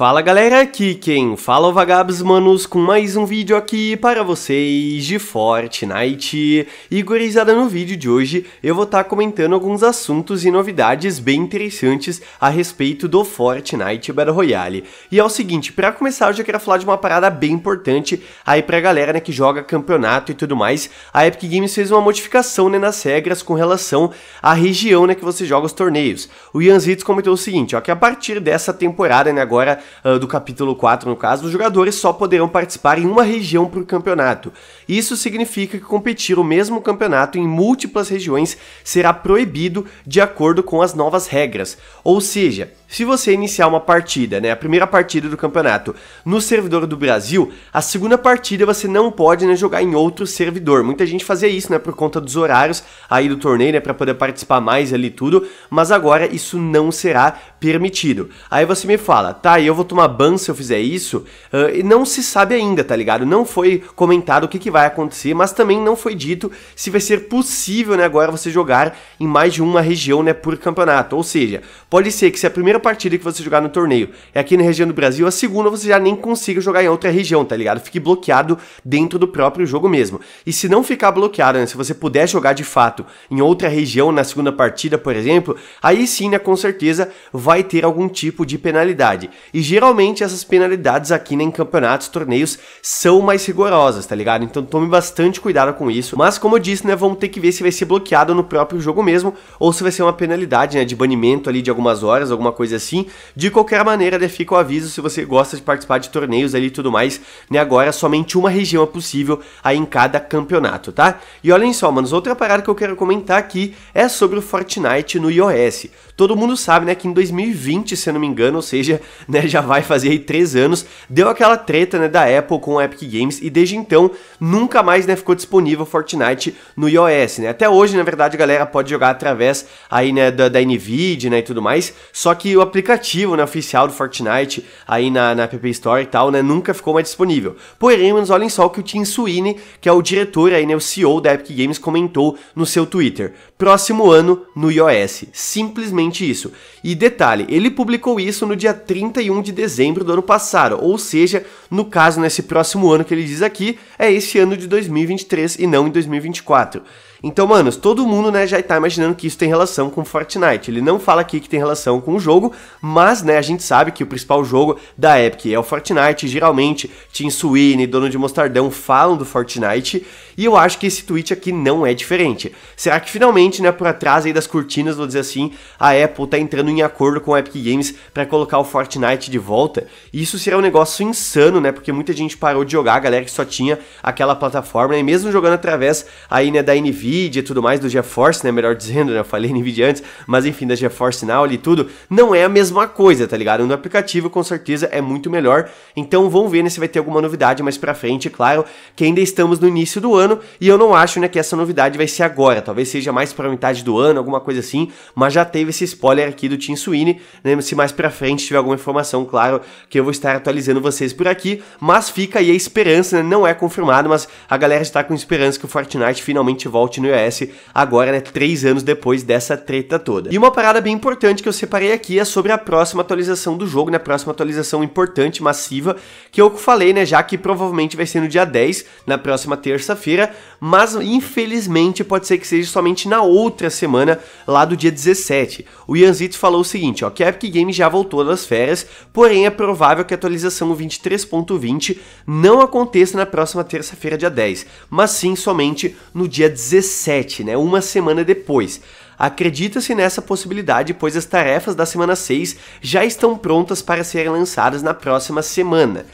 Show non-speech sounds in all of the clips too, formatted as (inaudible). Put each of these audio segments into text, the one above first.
Fala galera, aqui quem fala é o Vagabos Manos com mais um vídeo aqui para vocês de Fortnite. E gurizada, no vídeo de hoje eu vou estar tá comentando alguns assuntos e novidades bem interessantes a respeito do Fortnite Battle Royale. E é o seguinte, para começar eu já quero falar de uma parada bem importante aí pra galera né, que joga campeonato e tudo mais. A Epic Games fez uma modificação né, nas regras com relação à região né, que você joga os torneios. O Ian Zitz comentou o seguinte, ó, que a partir dessa temporada né, agora uh, do capítulo 4, no caso, os jogadores só poderão participar em uma região por campeonato. Isso significa que competir o mesmo campeonato em múltiplas regiões será proibido de acordo com as novas regras. Ou seja, se você iniciar uma partida, né, a primeira partida do campeonato no servidor do Brasil, a segunda partida você não pode né, jogar em outro servidor. Muita gente fazia isso, né, por conta dos horários aí do torneio, né, para poder participar mais ali tudo, mas agora isso não será permitido. Aí você me fala, tá, eu vou vou tomar ban se eu fizer isso? Uh, e não se sabe ainda, tá ligado? Não foi comentado o que, que vai acontecer, mas também não foi dito se vai ser possível, né, agora você jogar em mais de uma região, né, por campeonato. Ou seja, pode ser que se a primeira partida que você jogar no torneio é aqui na região do Brasil, a segunda você já nem consiga jogar em outra região, tá ligado? Fique bloqueado dentro do próprio jogo mesmo. E se não ficar bloqueado, né, se você puder jogar de fato em outra região na segunda partida, por exemplo, aí sim, né, com certeza vai ter algum tipo de penalidade. E e geralmente essas penalidades aqui né, em campeonatos, torneios, são mais rigorosas, tá ligado? Então tome bastante cuidado com isso. Mas como eu disse, né, vamos ter que ver se vai ser bloqueado no próprio jogo mesmo, ou se vai ser uma penalidade, né, de banimento ali de algumas horas, alguma coisa assim. De qualquer maneira, né, fica o aviso se você gosta de participar de torneios ali e tudo mais, né, agora somente uma região é possível aí em cada campeonato, tá? E olhem só, manos, outra parada que eu quero comentar aqui é sobre o Fortnite no iOS. Todo mundo sabe, né, que em 2020, se eu não me engano, ou seja, né, já vai fazer aí três anos, deu aquela treta né, da Apple com a Epic Games e desde então nunca mais né, ficou disponível Fortnite no iOS. Né? Até hoje, na verdade, a galera pode jogar através aí, né, da, da Nvidia né, e tudo mais, só que o aplicativo né, oficial do Fortnite aí na, na App Store e tal né, nunca ficou mais disponível. Porém, mas olhem só o que o Tim Sweeney, que é o diretor aí, né, o CEO da Epic Games, comentou no seu Twitter. Próximo ano no iOS. Simplesmente isso. E detalhe, ele publicou isso no dia 31 31 de dezembro do ano passado, ou seja, no caso, nesse próximo ano que ele diz aqui, é esse ano de 2023 e não em 2024. Então, manos, todo mundo, né, já está imaginando que isso tem relação com Fortnite. Ele não fala aqui que tem relação com o jogo, mas, né, a gente sabe que o principal jogo da Epic é o Fortnite. Geralmente, Tim Sweeney, dono de Mostardão, falam do Fortnite. E eu acho que esse tweet aqui não é diferente. Será que finalmente, né, por atrás aí das cortinas, vou dizer assim, a Apple tá entrando em acordo com a Epic Games para colocar o Fortnite de volta? E isso seria um negócio insano, né? Porque muita gente parou de jogar, a galera que só tinha aquela plataforma, né? E mesmo jogando através aí, né, da Nvidia e tudo mais, do GeForce, né, melhor dizendo, né? Eu falei (laughs) Nvidia antes, mas enfim, da GeForce Now e tudo, não é a mesma coisa, tá ligado? No aplicativo com certeza é muito melhor. Então vamos ver né, se vai ter alguma novidade mais para frente, é claro, que ainda estamos no início do ano ano, e eu não acho né, que essa novidade vai ser agora, talvez seja mais para metade do ano, alguma coisa assim, mas já teve esse spoiler aqui do Tim Sweeney, né, se mais para frente tiver alguma informação, claro, que eu vou estar atualizando vocês por aqui, mas fica aí a esperança, né, não é confirmado, mas a galera está com esperança que o Fortnite finalmente volte no iOS agora, né, três anos depois dessa treta toda. E uma parada bem importante que eu separei aqui é sobre a próxima atualização do jogo, né, a próxima atualização importante, massiva, que eu falei, né, já que provavelmente vai ser no dia 10, na próxima terça-feira, quinta-feira, mas infelizmente pode ser que seja somente na outra semana, lá do dia 17. O Yanzitz falou o seguinte, ó, que a Epic Games já voltou das férias, porém é provável que a atualização 23.20 não aconteça na próxima terça-feira, dia 10, mas sim somente no dia 17, né, uma semana depois. Acredita-se nessa possibilidade, pois as tarefas da semana 6 já estão prontas para serem lançadas na próxima semana.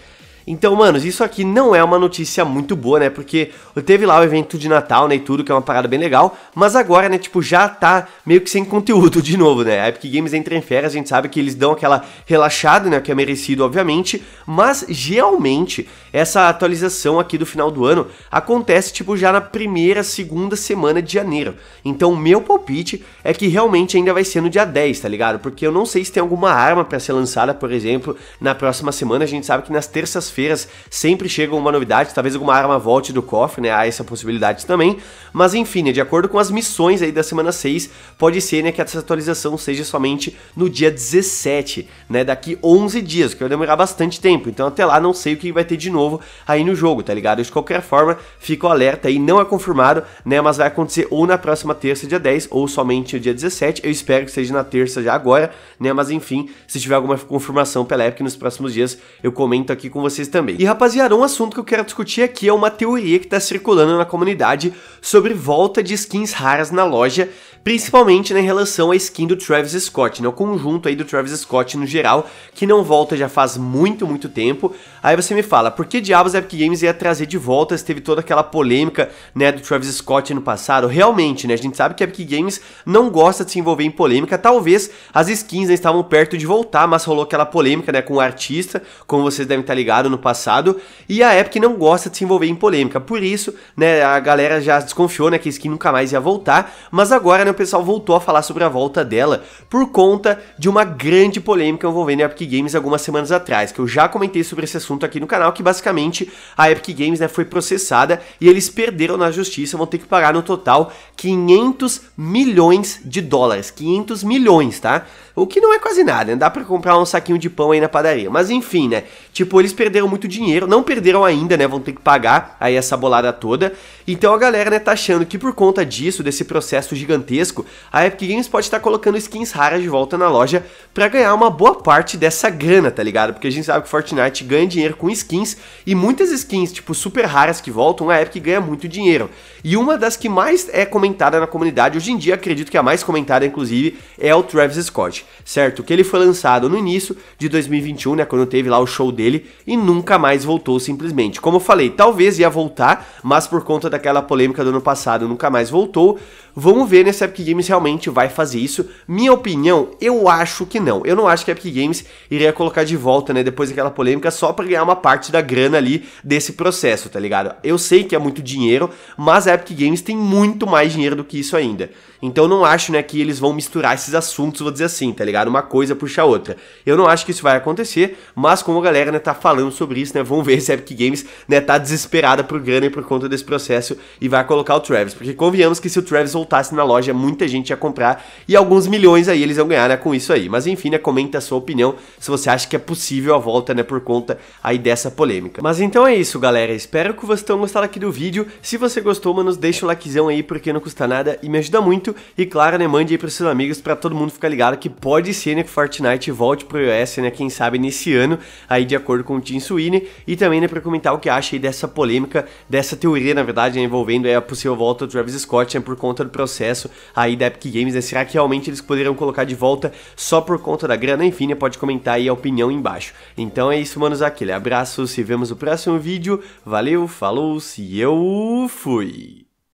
Então, manos, isso aqui não é uma notícia muito boa, né? Porque teve lá o evento de Natal, né, e tudo, que é uma parada bem legal, mas agora, né, tipo, já tá meio que sem conteúdo de novo, né? A Epic Games entra em férias, a gente sabe que eles dão aquela relaxada, né, que é merecido, obviamente, mas geralmente essa atualização aqui do final do ano acontece, tipo, já na primeira, segunda semana de janeiro. Então, o meu palpite é que realmente ainda vai ser no dia 10, tá ligado? Porque eu não sei se tem alguma arma para ser lançada, por exemplo, na próxima semana, a gente sabe que nas terças feiras sempre chega uma novidade, talvez alguma arma volte do cofre, né? Há essa possibilidade também. Mas enfim, né, de acordo com as missões aí da semana 6, pode ser né, que essa atualização seja somente no dia 17, né? Daqui 11 dias, que vai demorar bastante tempo. Então até lá não sei o que vai ter de novo aí no jogo, tá ligado? De qualquer forma, fica o alerta aí, não é confirmado, né? Mas vai acontecer ou na próxima terça, dia 10, ou somente no dia 17. Eu espero que seja na terça já agora, né? Mas enfim, se tiver alguma confirmação pela época nos próximos dias, eu comento aqui com vocês vezes também. E rapaziada, um assunto que eu quero discutir aqui é uma teoria que está circulando na comunidade sobre volta de skins raras na loja principalmente na né, em relação à skin do Travis Scott, né, o conjunto aí do Travis Scott no geral, que não volta já faz muito, muito tempo. Aí você me fala, por que diabos a Epic Games ia trazer de volta se teve toda aquela polêmica né, do Travis Scott no passado? Realmente, né, a gente sabe que a Epic Games não gosta de se envolver em polêmica, talvez as skins né, estavam perto de voltar, mas rolou aquela polêmica né, com o artista, como vocês devem estar ligados no passado, e a Epic não gosta de se envolver em polêmica, por isso né, a galera já desconfiou né, que a skin nunca mais ia voltar, mas agora né, pessoal voltou a falar sobre a volta dela por conta de uma grande polêmica envolvendo a Epic Games algumas semanas atrás, que eu já comentei sobre esse assunto aqui no canal, que basicamente a Epic Games né, foi processada e eles perderam na justiça, vão ter que pagar no total 500 milhões de dólares, 500 milhões, tá? O que não é quase nada, né? dá para comprar um saquinho de pão aí na padaria, mas enfim, né? Tipo, eles perderam muito dinheiro, não perderam ainda, né? Vão ter que pagar aí essa bolada toda. Então a galera né, tá achando que por conta disso, desse processo gigantesco gigantesco, a Epic Games pode estar colocando skins raras de volta na loja para ganhar uma boa parte dessa grana, tá ligado? Porque a gente sabe que Fortnite ganha dinheiro com skins e muitas skins, tipo, super raras que voltam, a Epic ganha muito dinheiro. E uma das que mais é comentada na comunidade, hoje em dia acredito que é a mais comentada, inclusive, é o Travis Scott, certo? Que ele foi lançado no início de 2021, né? Quando teve lá o show dele e nunca mais voltou simplesmente. Como eu falei, talvez ia voltar, mas por conta daquela polêmica do ano passado nunca mais voltou. Vamos ver nessa a Epic Games realmente vai fazer isso. Minha opinião, eu acho que não. Eu não acho que a Epic Games iria colocar de volta, né, depois daquela polêmica, só para ganhar uma parte da grana ali desse processo, tá ligado? Eu sei que é muito dinheiro, mas a Epic Games tem muito mais dinheiro do que isso ainda. Então não acho, né, que eles vão misturar esses assuntos, vou dizer assim, tá ligado? Uma coisa puxa a outra. Eu não acho que isso vai acontecer, mas como a galera, né, tá falando sobre isso, né, vamos ver se a Epic Games, né, tá desesperada por grana e por conta desse processo e vai colocar o Travis, porque convenhamos que se o Travis voltasse na loja muita gente ia comprar e alguns milhões aí eles iam ganhar né, com isso aí. Mas enfim, né, comenta a sua opinião se você acha que é possível a volta, né, por conta aí dessa polêmica. Mas então é isso, galera. Espero que vocês tenham gostado aqui do vídeo. Se você gostou, mano, deixa o likezão aí porque não custa nada e me ajuda muito. E claro, né, mande aí pros seus amigos para todo mundo ficar ligado que pode ser, né, que Fortnite volte pro iOS, né, quem sabe nesse ano, aí de acordo com o Tim Sweeney. E também, né, pra comentar o que acha aí dessa polêmica, dessa teoria, na verdade, né, envolvendo aí, a possível volta do Travis Scott, né, por conta do processo aí da Epic Games, né? Será que realmente eles poderiam colocar de volta só por conta da grana? Enfim, né? pode comentar aí a opinião embaixo. Então é isso, manos, aquele abraço, se vemos no próximo vídeo, valeu, falou, se eu fui!